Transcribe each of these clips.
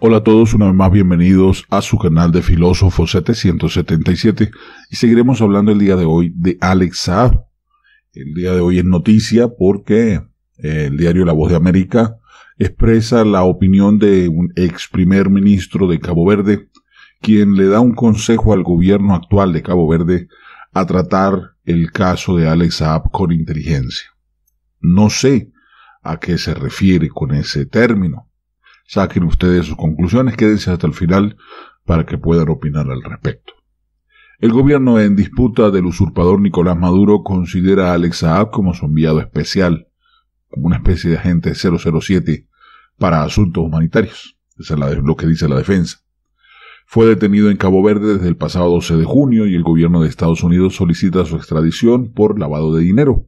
Hola a todos, una vez más bienvenidos a su canal de Filósofo 777 y seguiremos hablando el día de hoy de Alex Saab. El día de hoy es noticia porque eh, el diario La Voz de América expresa la opinión de un ex primer ministro de Cabo Verde, quien le da un consejo al gobierno actual de Cabo Verde a tratar el caso de Alex Saab con inteligencia. No sé a qué se refiere con ese término Saquen ustedes sus conclusiones, quédense hasta el final para que puedan opinar al respecto. El gobierno en disputa del usurpador Nicolás Maduro considera a Alex Saab como su enviado especial, como una especie de agente 007 para asuntos humanitarios. esa es lo que dice la defensa. Fue detenido en Cabo Verde desde el pasado 12 de junio y el gobierno de Estados Unidos solicita su extradición por lavado de dinero,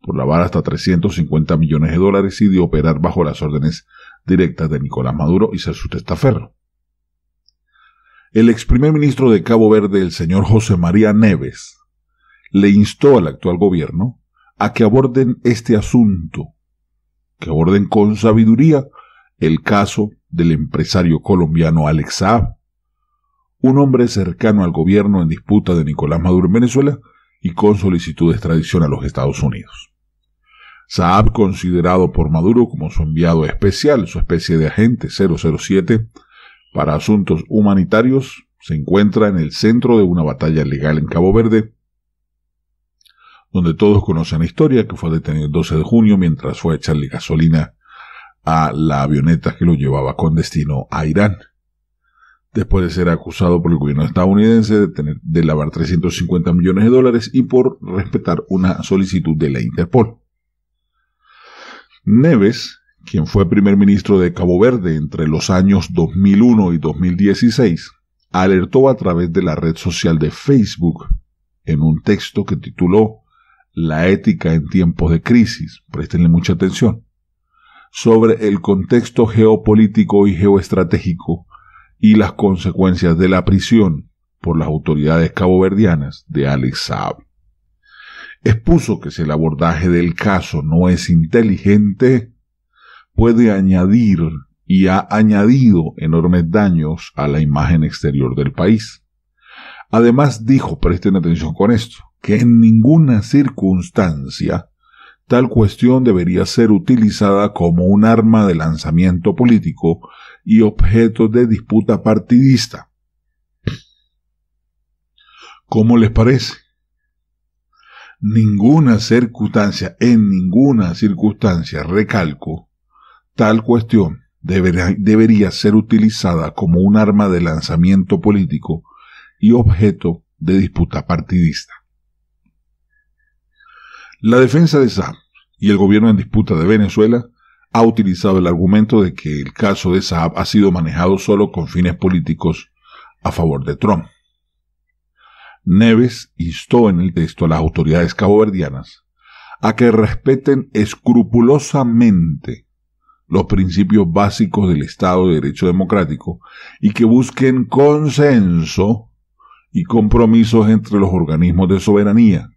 por lavar hasta 350 millones de dólares y de operar bajo las órdenes directa de Nicolás Maduro y ser su testaferro. El ex primer ministro de Cabo Verde, el señor José María Neves, le instó al actual gobierno a que aborden este asunto, que aborden con sabiduría el caso del empresario colombiano Alex Saab, un hombre cercano al gobierno en disputa de Nicolás Maduro en Venezuela y con solicitud de extradición a los Estados Unidos. Saab, considerado por Maduro como su enviado especial, su especie de agente 007 para asuntos humanitarios, se encuentra en el centro de una batalla legal en Cabo Verde, donde todos conocen la historia, que fue detenido el 12 de junio mientras fue a echarle gasolina a la avioneta que lo llevaba con destino a Irán después de ser acusado por el gobierno estadounidense de, tener, de lavar 350 millones de dólares y por respetar una solicitud de la Interpol. Neves, quien fue primer ministro de Cabo Verde entre los años 2001 y 2016, alertó a través de la red social de Facebook en un texto que tituló La ética en tiempos de crisis, prestenle mucha atención, sobre el contexto geopolítico y geoestratégico y las consecuencias de la prisión por las autoridades caboverdianas de Alex Saab expuso que si el abordaje del caso no es inteligente, puede añadir y ha añadido enormes daños a la imagen exterior del país. Además dijo, presten atención con esto, que en ninguna circunstancia tal cuestión debería ser utilizada como un arma de lanzamiento político y objeto de disputa partidista. ¿Cómo les parece? ninguna circunstancia, en ninguna circunstancia, recalco, tal cuestión debería ser utilizada como un arma de lanzamiento político y objeto de disputa partidista. La defensa de Saab y el gobierno en disputa de Venezuela ha utilizado el argumento de que el caso de Saab ha sido manejado solo con fines políticos a favor de Trump. Neves instó en el texto a las autoridades caboverdianas a que respeten escrupulosamente los principios básicos del Estado de Derecho Democrático y que busquen consenso y compromisos entre los organismos de soberanía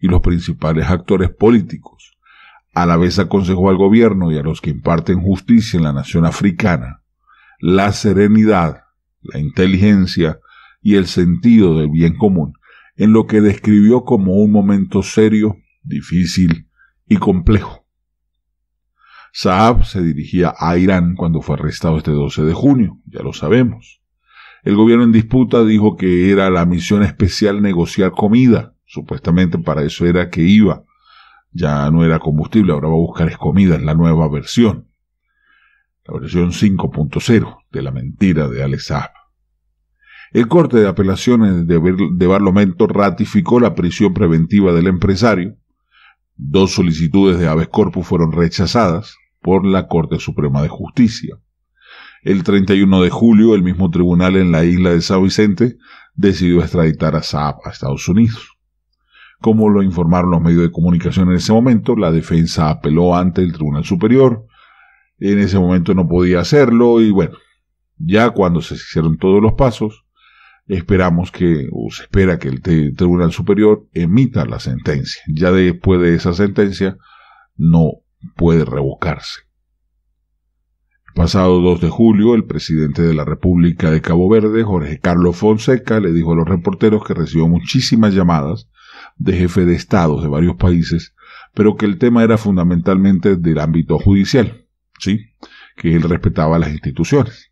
y los principales actores políticos. A la vez aconsejó al gobierno y a los que imparten justicia en la nación africana la serenidad, la inteligencia y el sentido del bien común, en lo que describió como un momento serio, difícil y complejo. Saab se dirigía a Irán cuando fue arrestado este 12 de junio, ya lo sabemos. El gobierno en disputa dijo que era la misión especial negociar comida, supuestamente para eso era que iba. Ya no era combustible, ahora va a buscar es comida, es la nueva versión. La versión 5.0 de la mentira de Alex Saab. El Corte de Apelaciones de Barlomento ratificó la prisión preventiva del empresario. Dos solicitudes de habeas corpus fueron rechazadas por la Corte Suprema de Justicia. El 31 de julio, el mismo tribunal en la isla de San Vicente decidió extraditar a Saab a Estados Unidos. Como lo informaron los medios de comunicación en ese momento, la defensa apeló ante el Tribunal Superior. En ese momento no podía hacerlo y bueno, ya cuando se hicieron todos los pasos, esperamos que, o se espera que el Tribunal Superior emita la sentencia. Ya después de esa sentencia no puede revocarse. El pasado 2 de julio, el presidente de la República de Cabo Verde, Jorge Carlos Fonseca, le dijo a los reporteros que recibió muchísimas llamadas de jefes de estado de varios países, pero que el tema era fundamentalmente del ámbito judicial, ¿sí? que él respetaba las instituciones.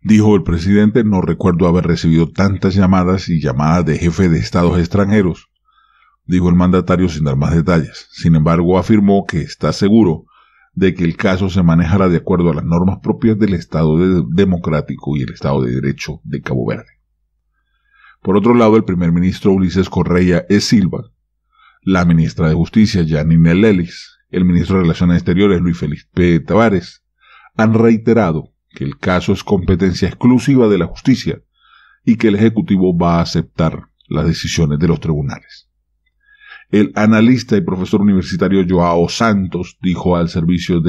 Dijo el presidente, no recuerdo haber recibido tantas llamadas y llamadas de jefe de estados extranjeros, dijo el mandatario sin dar más detalles. Sin embargo, afirmó que está seguro de que el caso se manejará de acuerdo a las normas propias del Estado democrático y el Estado de Derecho de Cabo Verde. Por otro lado, el primer ministro Ulises Correa es Silva, la ministra de Justicia Janine Lelis, el ministro de Relaciones Exteriores Luis Felipe Tavares, han reiterado que el caso es competencia exclusiva de la justicia y que el Ejecutivo va a aceptar las decisiones de los tribunales. El analista y profesor universitario Joao Santos dijo al servicio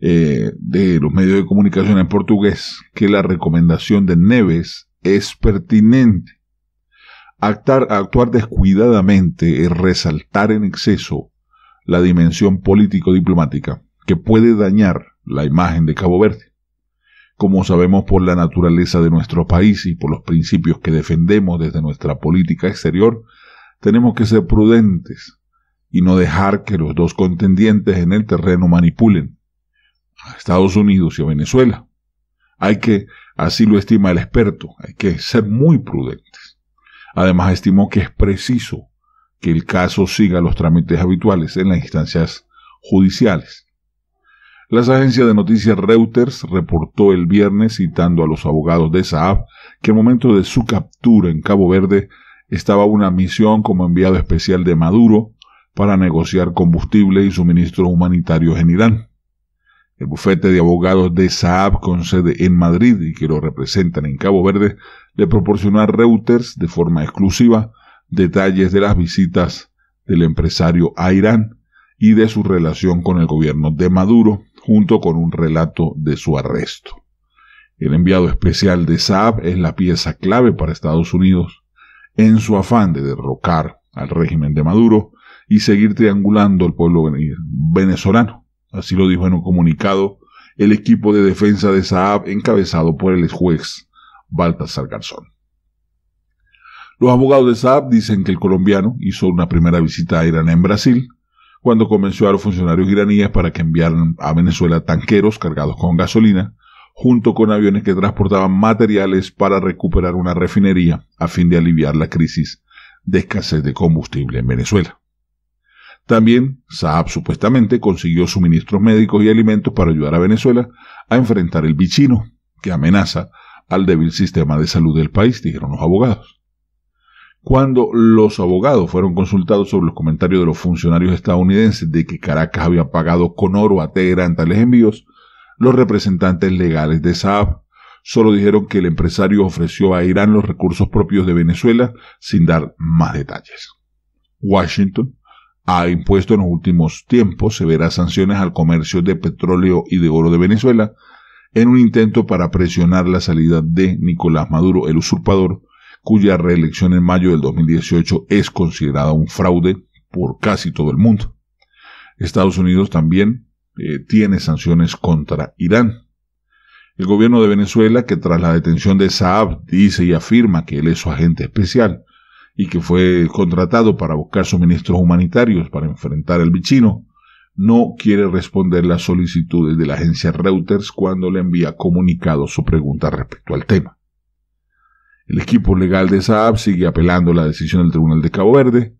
eh, de, los medios de comunicación en portugués que la recomendación de Neves es pertinente. actuar descuidadamente es resaltar en exceso la dimensión político-diplomática que puede dañar la imagen de Cabo Verde como sabemos por la naturaleza de nuestro país y por los principios que defendemos desde nuestra política exterior, tenemos que ser prudentes y no dejar que los dos contendientes en el terreno manipulen a Estados Unidos y a Venezuela. Hay que, así lo estima el experto, hay que ser muy prudentes. Además, estimó que es preciso que el caso siga los trámites habituales en las instancias judiciales. Las agencias de noticias Reuters reportó el viernes, citando a los abogados de Saab, que al momento de su captura en Cabo Verde estaba una misión como enviado especial de Maduro para negociar combustible y suministros humanitarios en Irán. El bufete de abogados de Saab con sede en Madrid y que lo representan en Cabo Verde le proporcionó a Reuters de forma exclusiva detalles de las visitas del empresario a Irán y de su relación con el gobierno de Maduro junto con un relato de su arresto. El enviado especial de Saab es la pieza clave para Estados Unidos en su afán de derrocar al régimen de Maduro y seguir triangulando al pueblo venezolano. Así lo dijo en un comunicado el equipo de defensa de Saab encabezado por el juez Baltasar Garzón. Los abogados de Saab dicen que el colombiano hizo una primera visita a Irán en Brasil cuando convenció a los funcionarios iraníes para que enviaran a Venezuela tanqueros cargados con gasolina, junto con aviones que transportaban materiales para recuperar una refinería a fin de aliviar la crisis de escasez de combustible en Venezuela. También Saab supuestamente consiguió suministros médicos y alimentos para ayudar a Venezuela a enfrentar el bichino que amenaza al débil sistema de salud del país, dijeron los abogados. Cuando los abogados fueron consultados sobre los comentarios de los funcionarios estadounidenses de que Caracas había pagado con oro a Teherán tales envíos, los representantes legales de Saab solo dijeron que el empresario ofreció a Irán los recursos propios de Venezuela sin dar más detalles. Washington ha impuesto en los últimos tiempos severas sanciones al comercio de petróleo y de oro de Venezuela en un intento para presionar la salida de Nicolás Maduro, el usurpador, cuya reelección en mayo del 2018 es considerada un fraude por casi todo el mundo. Estados Unidos también eh, tiene sanciones contra Irán. El gobierno de Venezuela, que tras la detención de Saab dice y afirma que él es su agente especial y que fue contratado para buscar suministros humanitarios para enfrentar al bichino, no quiere responder las solicitudes de la agencia Reuters cuando le envía comunicados su pregunta respecto al tema. El equipo legal de Saab sigue apelando la decisión del Tribunal de Cabo Verde.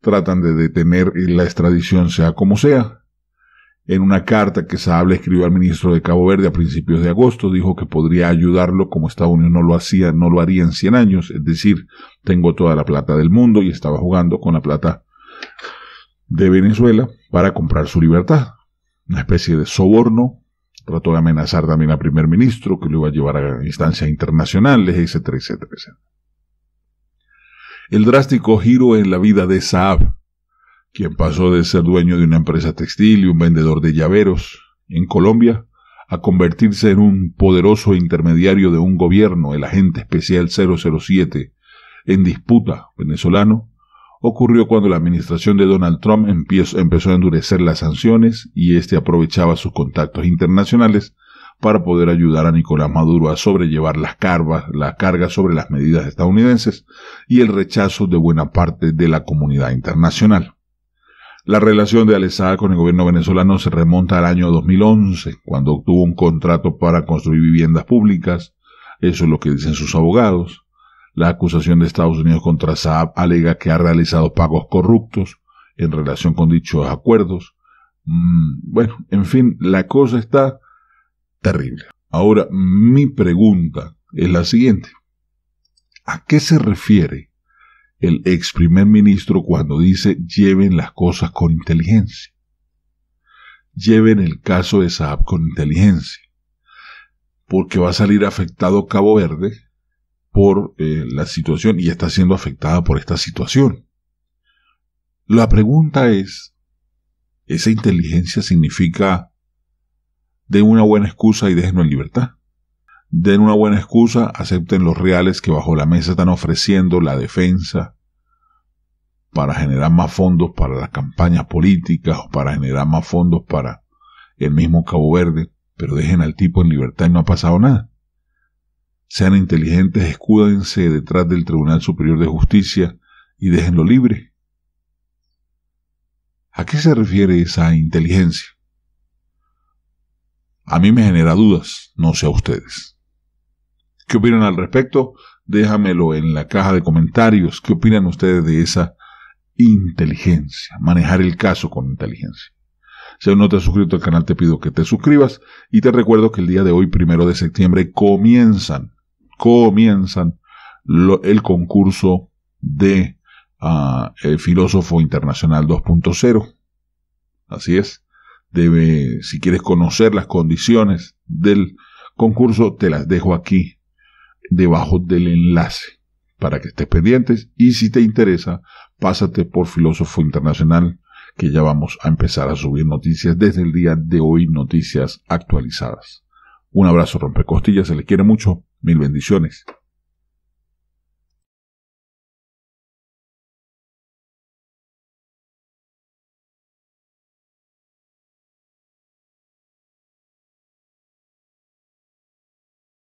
Tratan de detener la extradición sea como sea. En una carta que Saab le escribió al ministro de Cabo Verde a principios de agosto, dijo que podría ayudarlo como Estados Unidos no lo hacía, no lo haría en 100 años, es decir, tengo toda la plata del mundo y estaba jugando con la plata de Venezuela para comprar su libertad. Una especie de soborno Trató de amenazar también al primer ministro, que lo iba a llevar a instancias internacionales, etcétera, etcétera, etcétera. El drástico giro en la vida de Saab, quien pasó de ser dueño de una empresa textil y un vendedor de llaveros en Colombia, a convertirse en un poderoso intermediario de un gobierno, el agente especial 007, en disputa venezolano, ocurrió cuando la administración de Donald Trump empezó a endurecer las sanciones y este aprovechaba sus contactos internacionales para poder ayudar a Nicolás Maduro a sobrellevar las cargas, sobre las medidas estadounidenses y el rechazo de buena parte de la comunidad internacional. La relación de Alessada con el gobierno venezolano se remonta al año 2011, cuando obtuvo un contrato para construir viviendas públicas, eso es lo que dicen sus abogados, la acusación de Estados Unidos contra Saab alega que ha realizado pagos corruptos en relación con dichos acuerdos. Mm, bueno, en fin, la cosa está terrible. Ahora, mi pregunta es la siguiente. ¿A qué se refiere el ex primer ministro cuando dice lleven las cosas con inteligencia? Lleven el caso de Saab con inteligencia. Porque va a salir afectado Cabo Verde por eh, la situación y está siendo afectada por esta situación. La pregunta es, ¿esa inteligencia significa den una buena excusa y déjenlo en libertad? Den una buena excusa, acepten los reales que bajo la mesa están ofreciendo la defensa para generar más fondos para las campañas políticas o para generar más fondos para el mismo Cabo Verde, pero dejen al tipo en libertad y no ha pasado nada. Sean inteligentes, escúdense detrás del Tribunal Superior de Justicia y déjenlo libre. ¿A qué se refiere esa inteligencia? A mí me genera dudas, no sé a ustedes. ¿Qué opinan al respecto? Déjamelo en la caja de comentarios. ¿Qué opinan ustedes de esa inteligencia? Manejar el caso con inteligencia. Si aún no te has suscrito al canal, te pido que te suscribas y te recuerdo que el día de hoy, primero de septiembre, comienzan comienzan el concurso de ah, Filósofo Internacional 2.0. Así es. Debe, si quieres conocer las condiciones del concurso, te las dejo aquí debajo del enlace para que estés pendientes y si te interesa, pásate por Filósofo Internacional que ya vamos a empezar a subir noticias desde el día de hoy, noticias actualizadas. Un abrazo rompecostillas, se les quiere mucho. Mil bendiciones.